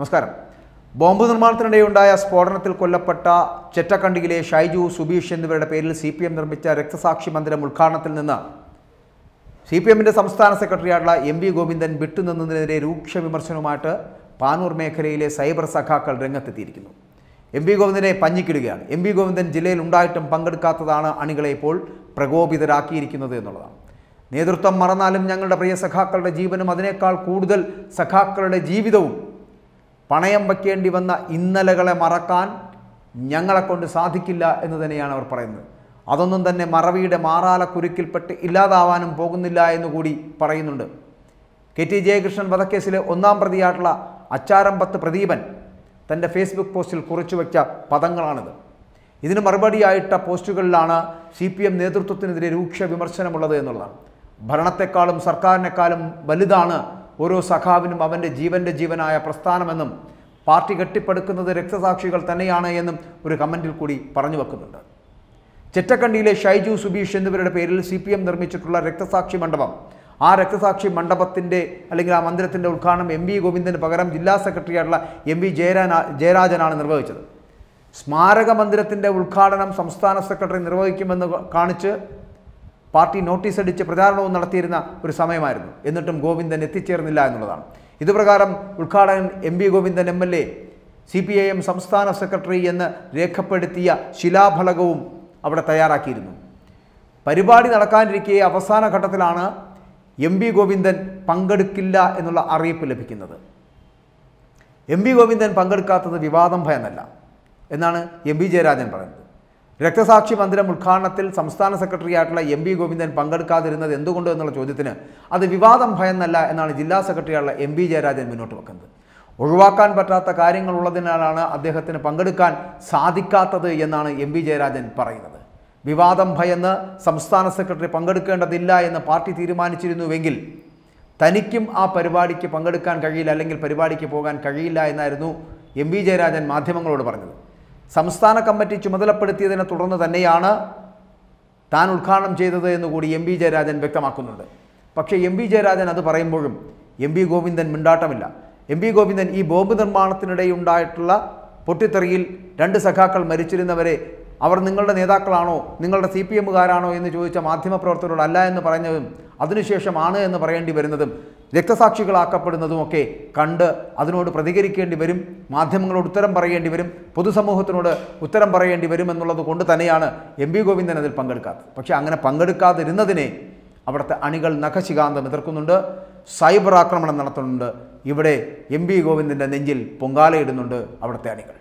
നമസ്കാരം ബോംബ് നിർമ്മാണത്തിനിടെയുണ്ടായ സ്ഫോടനത്തിൽ കൊല്ലപ്പെട്ട ചെറ്റക്കണ്ടിയിലെ ഷൈജു സുബീഷ് എന്നിവരുടെ പേരിൽ സി പി എം നിർമ്മിച്ച രക്തസാക്ഷി മന്ദിരം ഉദ്ഘാടനത്തിൽ നിന്ന് സി പി എമ്മിൻ്റെ സംസ്ഥാന സെക്രട്ടറിയായിട്ടുള്ള എം വി ഗോവിന്ദൻ വിട്ടുനിന്നതിനെതിരെ രൂക്ഷ വിമർശനവുമായിട്ട് പാനൂർ മേഖലയിലെ സൈബർ സഖാക്കൾ രംഗത്തെത്തിയിരിക്കുന്നു എം വി ഗോവിന്ദനെ പഞ്ഞിക്കിടുകയാണ് എം വി ഗോവിന്ദൻ ജില്ലയിൽ ഉണ്ടായിട്ടും പങ്കെടുക്കാത്തതാണ് അണികളെ ഇപ്പോൾ പ്രകോപിതരാക്കിയിരിക്കുന്നത് എന്നുള്ളതാണ് നേതൃത്വം മറന്നാലും ഞങ്ങളുടെ പ്രിയ സഖാക്കളുടെ ജീവനും അതിനേക്കാൾ കൂടുതൽ സഖാക്കളുടെ ജീവിതവും പണയം വയ്ക്കേണ്ടി വന്ന ഇന്നലകളെ മറക്കാൻ ഞങ്ങളെക്കൊണ്ട് സാധിക്കില്ല എന്ന് തന്നെയാണ് അവർ പറയുന്നത് അതൊന്നും തന്നെ മറവിയുടെ മാറാല കുരുക്കിൽപ്പെട്ട് ഇല്ലാതാവാനും പോകുന്നില്ല എന്ന് കൂടി പറയുന്നുണ്ട് കെ ടി ജയകൃഷ്ണൻ വധക്കേസിലെ ഒന്നാം പ്രതിയായിട്ടുള്ള അച്ചാരമ്പത്ത് പ്രദീപൻ തൻ്റെ ഫേസ്ബുക്ക് പോസ്റ്റിൽ കുറിച്ചു വെച്ച പദങ്ങളാണിത് ഇതിന് മറുപടിയായിട്ട പോസ്റ്റുകളിലാണ് സി പി എം നേതൃത്വത്തിനെതിരെ രൂക്ഷ വിമർശനമുള്ളത് എന്നുള്ളതാണ് ഭരണത്തെക്കാളും സർക്കാരിനേക്കാളും വലുതാണ് ഓരോ സഖാവിനും അവൻ്റെ ജീവൻ്റെ ജീവനായ പ്രസ്ഥാനമെന്നും പാർട്ടി കെട്ടിപ്പടുക്കുന്നത് രക്തസാക്ഷികൾ തന്നെയാണ് എന്നും ഒരു കമൻറ്റിൽ കൂടി പറഞ്ഞു വെക്കുന്നുണ്ട് ചെറ്റക്കണ്ടിയിലെ ഷൈജു സുബീഷ് എന്നിവരുടെ പേരിൽ സി പി എം നിർമ്മിച്ചിട്ടുള്ള രക്തസാക്ഷി മണ്ഡപം ആ രക്തസാക്ഷി മണ്ഡപത്തിൻ്റെ അല്ലെങ്കിൽ ആ മന്ദിരത്തിൻ്റെ ഉദ്ഘാടനം എം വി ഗോവിന്ദന് പകരം ജില്ലാ സെക്രട്ടറിയായിട്ടുള്ള എം വി ജയരാന ജയരാജനാണ് നിർവഹിച്ചത് സ്മാരക മന്ദിരത്തിൻ്റെ ഉദ്ഘാടനം സംസ്ഥാന സെക്രട്ടറി നിർവഹിക്കുമെന്ന് കാണിച്ച് പാർട്ടി നോട്ടീസ് അടിച്ച് പ്രചാരണവും നടത്തിയിരുന്ന ഒരു സമയമായിരുന്നു എന്നിട്ടും ഗോവിന്ദൻ എത്തിച്ചേർന്നില്ല എന്നുള്ളതാണ് ഇതുപ്രകാരം ഉദ്ഘാടകൻ M V Govindan M L A C P I M സംസ്ഥാന സെക്രട്ടറി എന്ന് രേഖപ്പെടുത്തിയ ശിലാഫലകവും അവിടെ തയ്യാറാക്കിയിരുന്നു പരിപാടി നടക്കാനിരിക്കെ അവസാന ഘട്ടത്തിലാണ് എം വി ഗോവിന്ദൻ പങ്കെടുക്കില്ല എന്നുള്ള അറിയിപ്പ് ലഭിക്കുന്നത് എം വി ഗോവിന്ദൻ പങ്കെടുക്കാത്തത് വിവാദം ഭയന്നല്ല എന്നാണ് എം വി ജയരാജൻ പറയുന്നത് രക്തസാക്ഷി മന്ദിരം ഉദ്ഘാടനത്തിൽ സംസ്ഥാന സെക്രട്ടറിയായിട്ടുള്ള എം ബി ഗോവിന്ദൻ പങ്കെടുക്കാതിരുന്നത് എന്തുകൊണ്ട് എന്നുള്ള ചോദ്യത്തിന് അത് വിവാദം ഭയന്നല്ല എന്നാണ് ജില്ലാ സെക്രട്ടറിയായുള്ള എം ബി ജയരാജൻ മുന്നോട്ട് വെക്കുന്നത് ഒഴിവാക്കാൻ പറ്റാത്ത കാര്യങ്ങൾ അദ്ദേഹത്തിന് പങ്കെടുക്കാൻ സാധിക്കാത്തത് എന്നാണ് എം ബി ജയരാജൻ പറയുന്നത് വിവാദം ഭയന്ന് സംസ്ഥാന സെക്രട്ടറി പങ്കെടുക്കേണ്ടതില്ല എന്ന് പാർട്ടി തീരുമാനിച്ചിരുന്നുവെങ്കിൽ തനിക്കും ആ പരിപാടിക്ക് പങ്കെടുക്കാൻ കഴിയില്ല അല്ലെങ്കിൽ പരിപാടിക്ക് പോകാൻ കഴിയില്ല എന്നായിരുന്നു എം ബി ജയരാജൻ മാധ്യമങ്ങളോട് പറഞ്ഞത് സംസ്ഥാന കമ്മിറ്റി ചുമതലപ്പെടുത്തിയതിനെ തുടർന്ന് തന്നെയാണ് താൻ ഉദ്ഘാടനം ചെയ്തത് എന്നുകൂടി എം പി ജയരാജൻ വ്യക്തമാക്കുന്നുണ്ട് പക്ഷേ എം പി ജയരാജൻ അത് പറയുമ്പോഴും എം പി ഗോവിന്ദൻ മിണ്ടാട്ടമില്ല എം പി ഗോവിന്ദൻ ഈ ബോംബ് നിർമ്മാണത്തിനിടെയുണ്ടായിട്ടുള്ള പൊട്ടിത്തെറിയിൽ രണ്ട് സഖാക്കൾ മരിച്ചിരുന്നവരെ അവർ നിങ്ങളുടെ നേതാക്കളാണോ നിങ്ങളുടെ സി പി എമ്മുകാരാണോ എന്ന് ചോദിച്ച മാധ്യമപ്രവർത്തകരോടല്ല അല്ല എന്ന് പറഞ്ഞതും അതിനുശേഷം ആണ് എന്ന് പറയേണ്ടി വരുന്നതും ഒക്കെ കണ്ട് അതിനോട് പ്രതികരിക്കേണ്ടി വരും മാധ്യമങ്ങളോട് ഉത്തരം പറയേണ്ടി വരും പൊതുസമൂഹത്തിനോട് ഉത്തരം പറയേണ്ടി വരും എന്നുള്ളത് കൊണ്ട് തന്നെയാണ് എം വി ഗോവിന്ദൻ അതിൽ പങ്കെടുക്കാത്തത് പക്ഷേ അങ്ങനെ പങ്കെടുക്കാതിരുന്നതിനെ അവിടുത്തെ അണികൾ നഖശികാന്തം എതിർക്കുന്നുണ്ട് സൈബർ ആക്രമണം നടത്തുന്നുണ്ട് ഇവിടെ എം വി ഗോവിന്ദൻ്റെ നെഞ്ചിൽ പൊങ്കാലയിടുന്നുണ്ട് അവിടുത്തെ അണികൾ